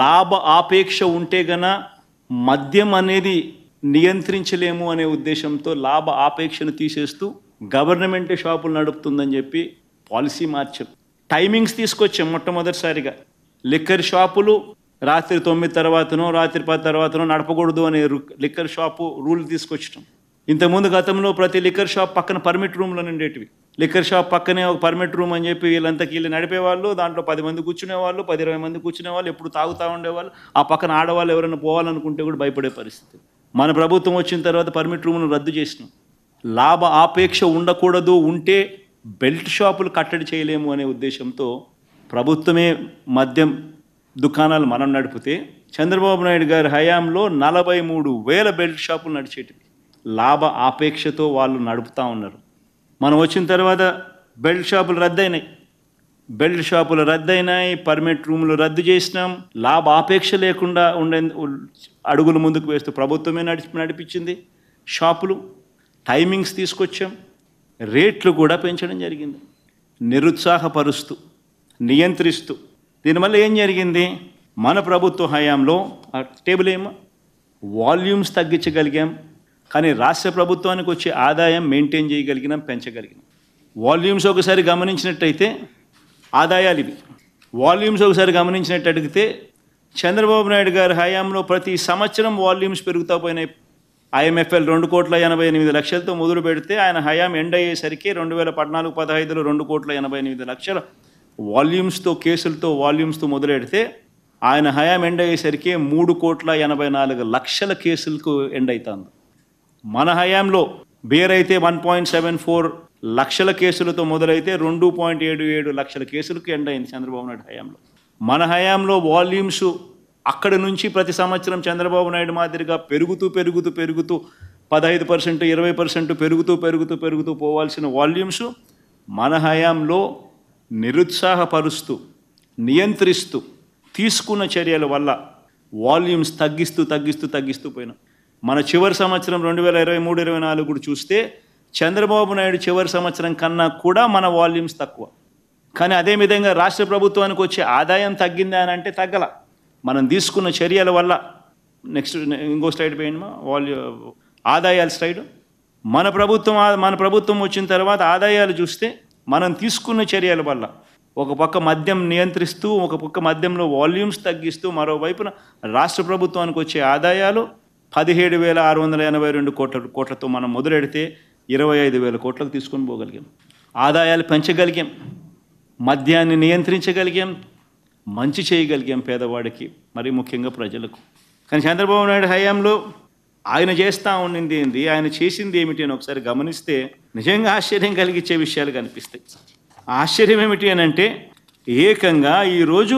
లాభ ఆపేక్ష ఉంటే గన మద్యం అనేది నియంత్రించలేము అనే ఉద్దేశంతో లాభ ఆపేక్షను తీసేస్తూ గవర్నమెంటే షాపులు నడుపుతుందని చెప్పి పాలసీ మార్చాం టైమింగ్స్ తీసుకొచ్చాం మొట్టమొదటిసారిగా లిక్కర్ షాపులు రాత్రి తొమ్మిది తర్వాతనో రాత్రి పది తర్వాతనో నడపకూడదు అనే లిక్కర్ షాపు రూల్ తీసుకొచ్చడం ఇంతకుముందు గతంలో ప్రతి లిక్కర్ షాప్ పక్కన పర్మిట్ రూమ్లో ఉండేటివి లిక్కర్ షాప్ పక్కనే ఒక పర్మిట్ రూమ్ అని చెప్పి వీళ్ళంతా వీళ్ళు నడిపేవాళ్ళు దాంట్లో పది మంది కూర్చునేవాళ్ళు పది ఇరవై మంది కూర్చునేవాళ్ళు ఎప్పుడు తాగుతూ ఉండేవాళ్ళు ఆ పక్కన ఆడవాళ్ళు ఎవరైనా పోవాలనుకుంటే కూడా భయపడే పరిస్థితి మన ప్రభుత్వం వచ్చిన తర్వాత పర్మిట్ రూమ్ను రద్దు చేసినాం లాభ ఆపేక్ష ఉండకూడదు ఉంటే బెల్ట్ షాపులు కట్టడి చేయలేము అనే ఉద్దేశంతో ప్రభుత్వమే మద్యం దుకాణాలు మనం నడిపితే చంద్రబాబు నాయుడు గారి హయాంలో నలభై మూడు వేల బెల్ట్ షాపులు నడిచేటివి లాభ ఆపేక్షతో వాళ్ళు నడుపుతూ ఉన్నారు మనం వచ్చిన తర్వాత బెల్ట్ షాపులు రద్దయినాయి బెల్ట్ షాపులు రద్దయినాయి పర్మిట్ రూములు రద్దు చేసినాం లాభ ఆపేక్ష లేకుండా ఉండే అడుగులు ముందుకు వేస్తూ ప్రభుత్వమే నడిచి నడిపించింది షాపులు టైమింగ్స్ తీసుకొచ్చాం రేట్లు కూడా పెంచడం జరిగింది నిరుత్సాహపరుస్తూ నియంత్రిస్తూ దీనివల్ల ఏం జరిగింది మన ప్రభుత్వ హయాంలో టేబుల్ ఏమో వాల్యూమ్స్ తగ్గించగలిగాం కానీ రాష్ట్ర ప్రభుత్వానికి వచ్చే ఆదాయం మెయింటైన్ చేయగలిగినాం పెంచగలిగినాం వాల్యూమ్స్ ఒకసారి గమనించినట్టయితే ఆదాయాలు ఇవి వాల్యూమ్స్ ఒకసారి గమనించినట్టు అడిగితే చంద్రబాబు నాయుడు గారి హయాంలో ప్రతి సంవత్సరం వాల్యూమ్స్ పెరుగుతా పోయినాయి ఐఎంఎఫ్ఎల్ రెండు కోట్ల ఎనభై ఎనిమిది లక్షలతో మొదలు పెడితే ఆయన హయాం ఎండ్ అయ్యేసరికి రెండు వేల పద్నాలుగు పదహైదులో రెండు కోట్ల ఎనభై ఎనిమిది లక్షల వాల్యూమ్స్తో కేసులతో వాల్యూమ్స్తో మొదలెడితే ఆయన హయాం ఎండ్ అయ్యేసరికి మూడు కోట్ల ఎనభై నాలుగు లక్షల కేసులకు ఎండ్ అవుతుంది మన హయాంలో బేర్ అయితే వన్ పాయింట్ సెవెన్ ఫోర్ లక్షల కేసులతో మొదలైతే రెండు పాయింట్ ఏడు ఏడు లక్షల కేసులకు ఎండ్ అయింది చంద్రబాబు నాయుడు హయాంలో మన హయాంలో వాల్యూమ్స్ అక్కడ నుంచి ప్రతి సంవత్సరం చంద్రబాబు నాయుడు మాదిరిగా పెరుగుతూ పెరుగుతూ పెరుగుతూ పదహైదు పర్సెంట్ ఇరవై పర్సెంట్ పెరుగుతూ పెరుగుతూ పెరుగుతూ పోవాల్సిన వాల్యూమ్స్ మన హయాంలో నిరుత్సాహపరుస్తూ నియంత్రిస్తూ తీసుకున్న చర్యల వల్ల వాల్యూమ్స్ తగ్గిస్తూ తగ్గిస్తూ తగ్గిస్తూ పోయినాం మన చివరి సంవత్సరం రెండు వేల ఇరవై మూడు ఇరవై నాలుగు కూడా చూస్తే చంద్రబాబు నాయుడు చివరి సంవత్సరం కన్నా కూడా మన వాల్యూమ్స్ తక్కువ కానీ అదే విధంగా రాష్ట్ర ప్రభుత్వానికి వచ్చే ఆదాయం తగ్గిందా అని అంటే తగ్గల మనం తీసుకున్న చర్యల వల్ల నెక్స్ట్ ఇంకో స్లైడ్ పోయింది వాల్యూ ఆదాయాల స్లైడ్ మన ప్రభుత్వం మన ప్రభుత్వం వచ్చిన తర్వాత ఆదాయాలు చూస్తే మనం తీసుకున్న చర్యల వల్ల ఒక పక్క మద్యం నియంత్రిస్తూ ఒక పక్క మద్యంలో వాల్యూమ్స్ తగ్గిస్తూ మరోవైపున రాష్ట్ర ప్రభుత్వానికి వచ్చే ఆదాయాలు పదిహేడు వేల ఆరు వందల ఎనభై రెండు కోట్ల కోట్లతో మనం మొదలెడితే ఇరవై ఐదు వేల కోట్లకు తీసుకొని పోగలిగాం ఆదాయాలు పెంచగలిగాం మద్యాన్ని నియంత్రించగలిగాం మంచి చేయగలిగాం పేదవాడికి మరి ముఖ్యంగా ప్రజలకు కానీ చంద్రబాబు నాయుడు హయాంలో ఆయన చేస్తూ ఉండింది ఏంది ఆయన చేసింది ఏమిటి అని ఒకసారి గమనిస్తే నిజంగా ఆశ్చర్యం కలిగించే విషయాలు కనిపిస్తాయి ఆశ్చర్యం ఏమిటి అని అంటే ఏకంగా ఈరోజు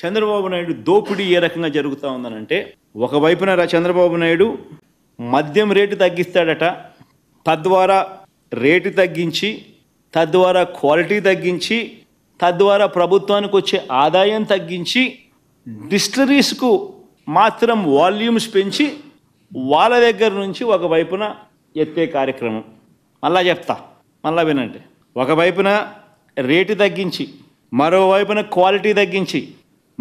చంద్రబాబు నాయుడు దోపిడీ ఏ రకంగా జరుగుతూ ఉందనంటే ఒకవైపున చంద్రబాబు నాయుడు మద్యం రేటు తగ్గిస్తాడట తద్వారా రేటు తగ్గించి తద్వారా క్వాలిటీ తగ్గించి తద్వారా ప్రభుత్వానికి వచ్చే ఆదాయం తగ్గించి డిస్టరీస్కు మాత్రం వాల్యూమ్స్ పెంచి వాళ్ళ దగ్గర నుంచి ఒకవైపున ఎత్తే కార్యక్రమం మళ్ళా చెప్తా మళ్ళా వినండి ఒకవైపున రేటు తగ్గించి మరోవైపున క్వాలిటీ తగ్గించి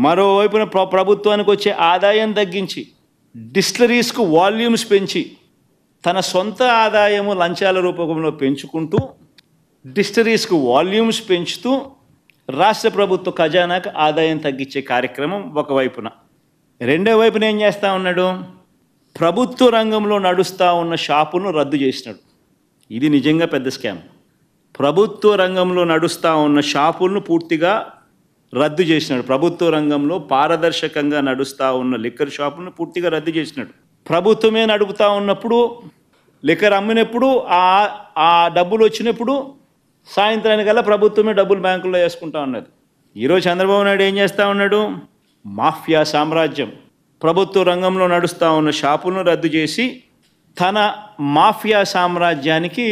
మరోవైపున ప్ర ప్రభుత్వానికి వచ్చే ఆదాయం తగ్గించి డిస్టలరీస్కు వాల్యూమ్స్ పెంచి తన సొంత ఆదాయము లంచాల రూపంలో పెంచుకుంటూ డిస్టరీస్కు వాల్యూమ్స్ పెంచుతూ రాష్ట్ర ప్రభుత్వ ఖజానాకు ఆదాయం తగ్గించే కార్యక్రమం ఒకవైపున రెండో వైపున ఏం చేస్తూ ఉన్నాడు ప్రభుత్వ రంగంలో నడుస్తూ ఉన్న షాపులను రద్దు చేసినాడు ఇది నిజంగా పెద్ద స్కామ్ ప్రభుత్వ రంగంలో నడుస్తూ ఉన్న షాపులను పూర్తిగా రద్దు చేసినాడు ప్రభుత్వ రంగంలో పారదర్శకంగా నడుస్తూ ఉన్న లిక్కర్ షాపులను పూర్తిగా రద్దు చేసినాడు ప్రభుత్వమే నడుపుతూ ఉన్నప్పుడు లిక్కర్ అమ్మినప్పుడు ఆ ఆ డబ్బులు వచ్చినప్పుడు సాయంత్రానికల్లా ప్రభుత్వమే డబ్బులు బ్యాంకుల్లో వేసుకుంటా ఉన్నది ఈరోజు చంద్రబాబు నాయుడు ఏం చేస్తూ ఉన్నాడు మాఫియా సామ్రాజ్యం ప్రభుత్వ రంగంలో నడుస్తూ ఉన్న షాపులను రద్దు చేసి తన మాఫియా సామ్రాజ్యానికి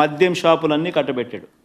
మద్యం షాపులన్నీ కట్టబెట్టాడు